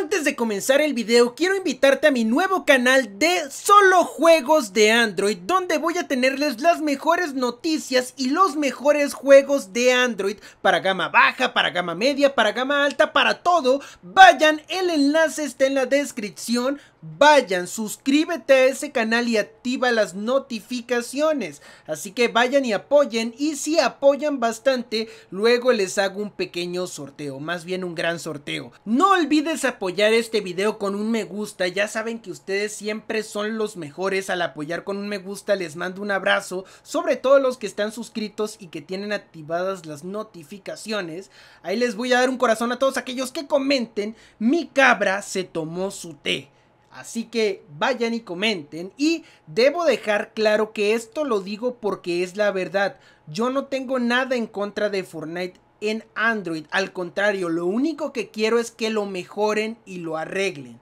Antes de comenzar el video quiero invitarte a mi nuevo canal de solo juegos de Android donde voy a tenerles las mejores noticias y los mejores juegos de Android para gama baja, para gama media, para gama alta, para todo. Vayan, el enlace está en la descripción, vayan, suscríbete a ese canal y activa las notificaciones. Así que vayan y apoyen y si apoyan bastante, luego les hago un pequeño sorteo, más bien un gran sorteo. No olvides apoyar este video con un me gusta, ya saben que ustedes siempre son los mejores al apoyar con un me gusta, les mando un abrazo, sobre todo los que están suscritos y que tienen activadas las notificaciones. Ahí les voy a dar un corazón a todos aquellos que comenten, mi cabra se tomó su té. Así que vayan y comenten. Y debo dejar claro que esto lo digo porque es la verdad. Yo no tengo nada en contra de Fortnite en Android. Al contrario, lo único que quiero es que lo mejoren y lo arreglen.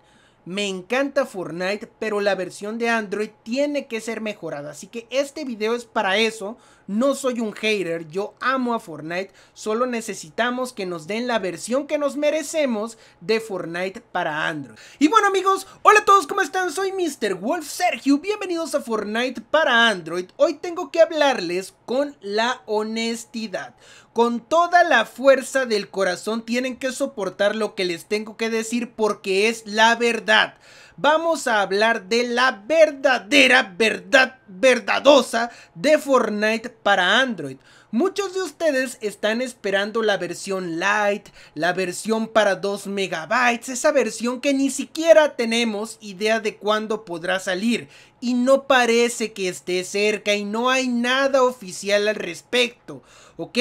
Me encanta Fortnite, pero la versión de Android tiene que ser mejorada. Así que este video es para eso. No soy un hater, yo amo a Fortnite. Solo necesitamos que nos den la versión que nos merecemos de Fortnite para Android. Y bueno amigos, hola a todos, ¿cómo están? Soy Mr. Wolf Sergio. Bienvenidos a Fortnite para Android. Hoy tengo que hablarles con la honestidad. Con toda la fuerza del corazón tienen que soportar lo que les tengo que decir porque es la verdad. Vamos a hablar de la verdadera verdad verdadosa de Fortnite para Android. Muchos de ustedes están esperando la versión Lite, la versión para 2 megabytes, esa versión que ni siquiera tenemos idea de cuándo podrá salir y no parece que esté cerca y no hay nada oficial al respecto, ¿ok?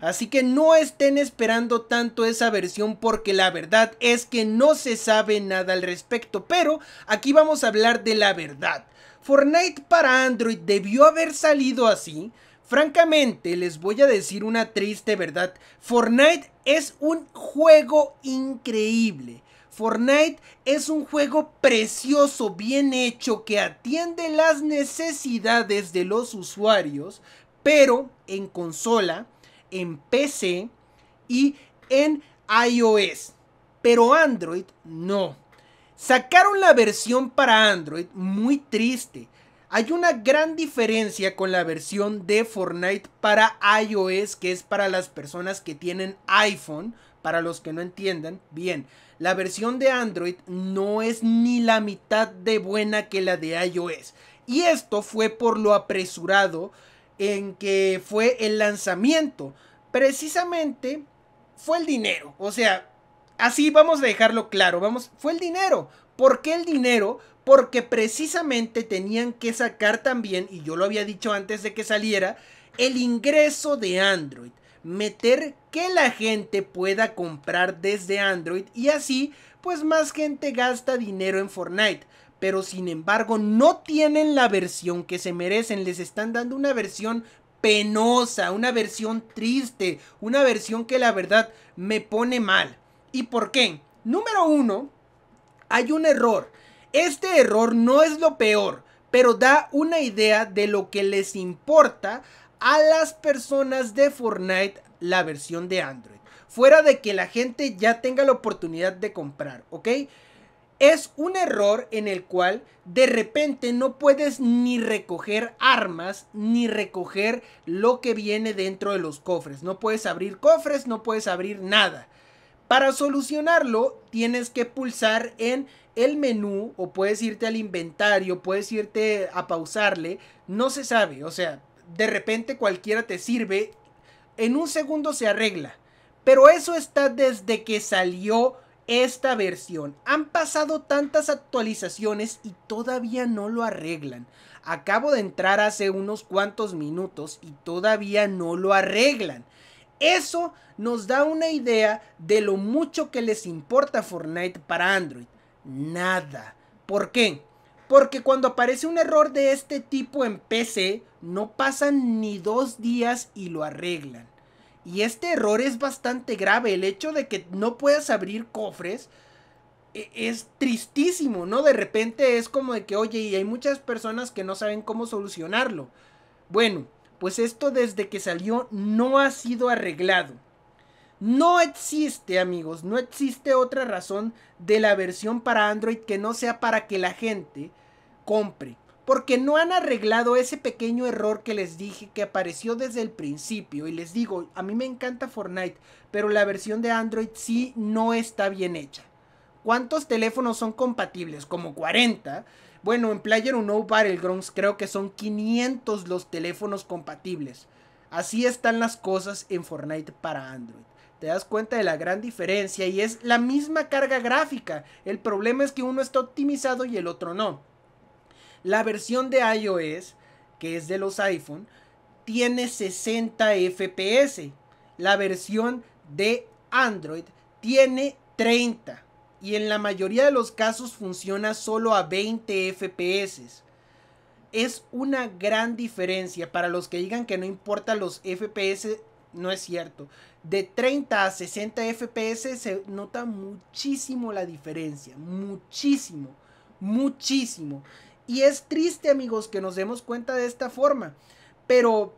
Así que no estén esperando tanto esa versión porque la verdad es que no se sabe nada al respecto, pero aquí vamos a hablar de la verdad. Fortnite para Android debió haber salido así. Francamente, les voy a decir una triste verdad. Fortnite es un juego increíble. Fortnite es un juego precioso, bien hecho, que atiende las necesidades de los usuarios, pero en consola, en PC y en iOS. Pero Android no. Sacaron la versión para Android muy triste. Hay una gran diferencia con la versión de Fortnite para iOS, que es para las personas que tienen iPhone, para los que no entiendan. Bien, la versión de Android no es ni la mitad de buena que la de iOS. Y esto fue por lo apresurado en que fue el lanzamiento. Precisamente fue el dinero. O sea, Así vamos a dejarlo claro, vamos, fue el dinero. ¿Por qué el dinero? Porque precisamente tenían que sacar también, y yo lo había dicho antes de que saliera, el ingreso de Android. Meter que la gente pueda comprar desde Android y así, pues más gente gasta dinero en Fortnite pero sin embargo no tienen la versión que se merecen, les están dando una versión penosa, una versión triste, una versión que la verdad me pone mal. ¿Y por qué? Número uno, hay un error. Este error no es lo peor, pero da una idea de lo que les importa a las personas de Fortnite la versión de Android. Fuera de que la gente ya tenga la oportunidad de comprar, ¿ok? Es un error en el cual de repente no puedes ni recoger armas ni recoger lo que viene dentro de los cofres. No puedes abrir cofres, no puedes abrir nada. Para solucionarlo, tienes que pulsar en el menú o puedes irte al inventario, puedes irte a pausarle, no se sabe, o sea, de repente cualquiera te sirve, en un segundo se arregla. Pero eso está desde que salió esta versión. Han pasado tantas actualizaciones y todavía no lo arreglan. Acabo de entrar hace unos cuantos minutos y todavía no lo arreglan. Eso nos da una idea de lo mucho que les importa Fortnite para Android. Nada. ¿Por qué? Porque cuando aparece un error de este tipo en PC, no pasan ni dos días y lo arreglan. Y este error es bastante grave. El hecho de que no puedas abrir cofres e, es tristísimo, ¿no? De repente es como de que, oye, y hay muchas personas que no saben cómo solucionarlo. Bueno, pues esto desde que salió no ha sido arreglado. No existe, amigos, no existe otra razón de la versión para Android que no sea para que la gente compre. Porque no han arreglado ese pequeño error que les dije que apareció desde el principio. Y les digo, a mí me encanta Fortnite, pero la versión de Android sí no está bien hecha. ¿Cuántos teléfonos son compatibles? Como 40. Bueno, en Player el Battlegrounds creo que son 500 los teléfonos compatibles. Así están las cosas en Fortnite para Android. Te das cuenta de la gran diferencia y es la misma carga gráfica. El problema es que uno está optimizado y el otro no. La versión de iOS, que es de los iPhone, tiene 60 FPS. La versión de Android tiene 30 y en la mayoría de los casos funciona solo a 20 FPS. Es una gran diferencia para los que digan que no importa los FPS, no es cierto. De 30 a 60 FPS se nota muchísimo la diferencia, muchísimo, muchísimo. Y es triste amigos que nos demos cuenta de esta forma, pero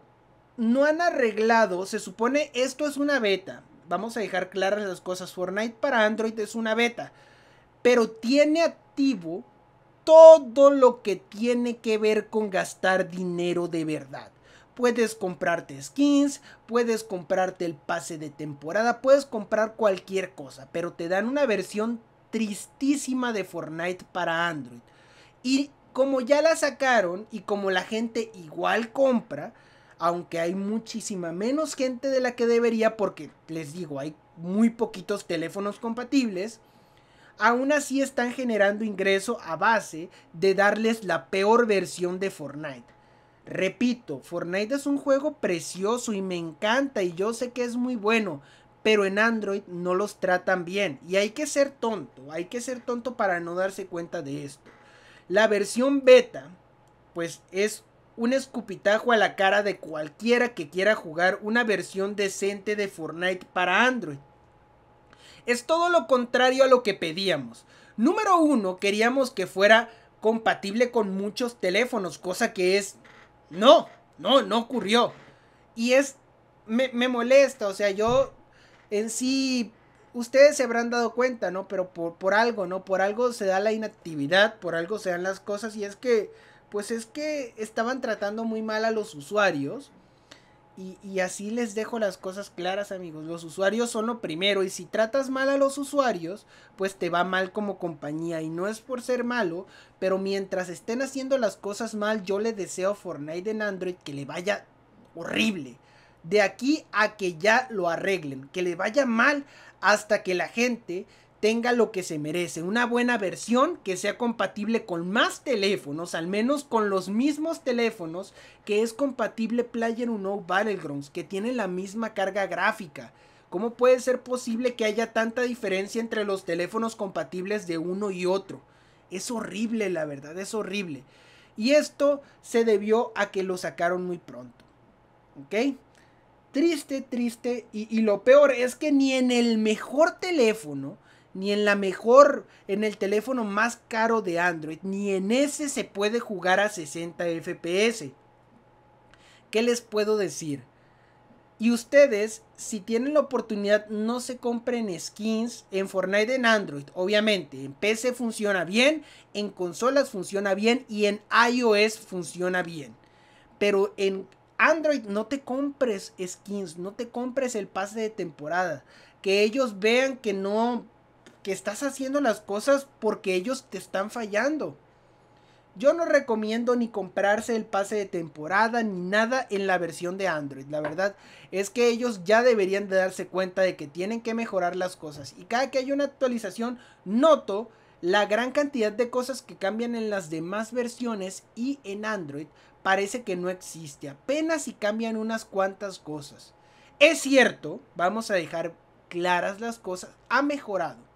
no han arreglado, se supone esto es una beta, vamos a dejar claras las cosas, Fortnite para Android es una beta, pero tiene activo todo lo que tiene que ver con gastar dinero de verdad. Puedes comprarte skins, puedes comprarte el pase de temporada, puedes comprar cualquier cosa, pero te dan una versión tristísima de Fortnite para Android. Y como ya la sacaron y como la gente igual compra, aunque hay muchísima menos gente de la que debería, porque les digo, hay muy poquitos teléfonos compatibles, aún así están generando ingreso a base de darles la peor versión de Fortnite. Repito, Fortnite es un juego precioso y me encanta y yo sé que es muy bueno, pero en Android no los tratan bien y hay que ser tonto, hay que ser tonto para no darse cuenta de esto. La versión beta, pues es un escupitajo a la cara de cualquiera que quiera jugar una versión decente de Fortnite para Android. Es todo lo contrario a lo que pedíamos. Número uno, queríamos que fuera compatible con muchos teléfonos, cosa que es... No, no, no ocurrió. Y es... Me, molesta, o sea, yo en sí... Ustedes se habrán dado cuenta, ¿no? Pero por, por algo, ¿no? Por algo se da la inactividad, por algo se dan las cosas y es que pues es que estaban tratando muy mal a los usuarios. Y, así les dejo las cosas claras, amigos. Los usuarios son lo primero. Y si tratas mal a los usuarios, pues te va mal como compañía. Y no es por ser malo, pero mientras estén haciendo las cosas mal, yo le deseo a Fortnite en Android que le vaya horrible. De aquí a que ya lo arreglen. Que le vaya mal hasta que la gente tenga lo que se merece, una buena versión que sea compatible con más teléfonos, al menos con los mismos teléfonos que es compatible Player uno Battlegrounds, que tiene la misma carga gráfica. ¿Cómo puede ser posible que haya tanta diferencia entre los teléfonos compatibles de uno y otro? Es horrible, la verdad, es horrible. Y esto se debió a que lo sacaron muy pronto. ¿Ok? Triste, triste. Y, y lo peor es que ni en el mejor teléfono, ni en la mejor, en el teléfono más caro de Android, ni en ese se puede jugar a 60 FPS. ¿Qué les puedo decir? Y ustedes, si tienen la oportunidad, no se compren skins en Fortnite en Android. Obviamente, en PC funciona bien, en consolas funciona bien y en iOS funciona bien. Pero en Android no te compres skins, no te compres el pase de temporada. Que ellos vean que no que estás haciendo las cosas porque ellos te están fallando. Yo no recomiendo ni comprarse el pase de temporada ni nada en la versión de Android. La verdad es que ellos ya deberían de darse cuenta de que tienen que mejorar las cosas. Y cada que hay una actualización, noto la gran cantidad de cosas que cambian en las demás versiones y en Android parece que no existe. Apenas si cambian unas cuantas cosas. Es cierto, vamos a dejar claras las cosas, ha mejorado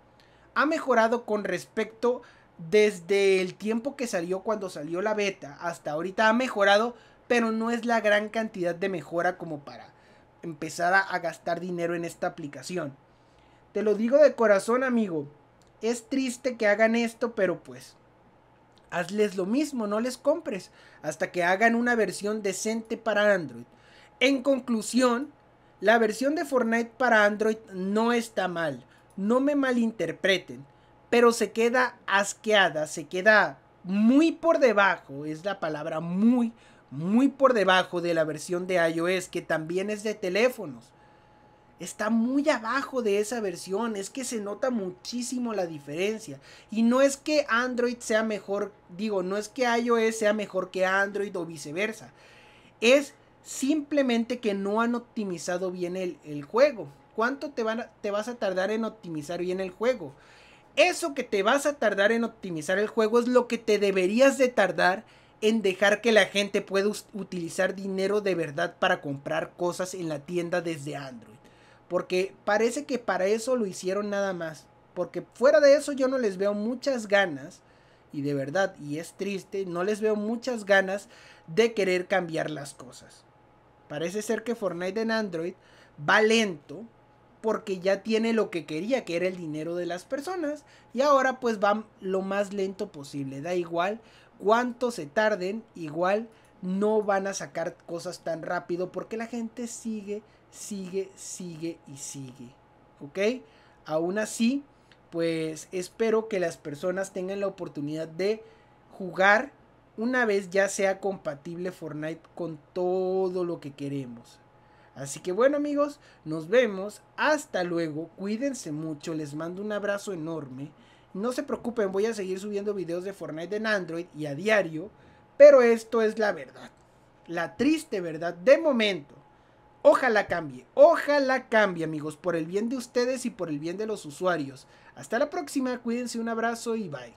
ha mejorado con respecto desde el tiempo que salió cuando salió la beta hasta ahorita ha mejorado, pero no es la gran cantidad de mejora como para empezar a, gastar dinero en esta aplicación. Te lo digo de corazón, amigo. Es triste que hagan esto, pero pues hazles lo mismo, no les compres hasta que hagan una versión decente para Android. En conclusión, la versión de Fortnite para Android no está mal no me malinterpreten, pero se queda asqueada, se queda muy por debajo, es la palabra muy, muy por debajo de la versión de iOS, que también es de teléfonos. Está muy abajo de esa versión, es que se nota muchísimo la diferencia. Y no es que Android sea mejor, digo, no es que iOS sea mejor que Android o viceversa. Es simplemente que no han optimizado bien el, el juego cuánto te, vas a tardar en optimizar bien el juego. Eso que te vas a tardar en optimizar el juego es lo que te deberías de tardar en dejar que la gente pueda utilizar dinero de verdad para comprar cosas en la tienda desde Android. Porque parece que para eso lo hicieron nada más. Porque fuera de eso yo no les veo muchas ganas. Y de verdad, y es triste, no les veo muchas ganas de querer cambiar las cosas. Parece ser que Fortnite en Android va lento, porque ya tiene lo que quería, que era el dinero de las personas, y ahora pues va lo más lento posible, da igual cuánto se tarden, igual no van a sacar cosas tan rápido porque la gente sigue, sigue, sigue y sigue, ¿ok? Aún así, pues espero que las personas tengan la oportunidad de jugar una vez ya sea compatible Fortnite con todo lo que queremos. Así que bueno amigos, nos vemos, hasta luego, cuídense mucho, les mando un abrazo enorme. No se preocupen, voy a seguir subiendo videos de Fortnite en Android y a diario, pero esto es la verdad, la triste verdad de momento. Ojalá cambie, ojalá cambie amigos, por el bien de ustedes y por el bien de los usuarios. Hasta la próxima, cuídense, un abrazo y bye.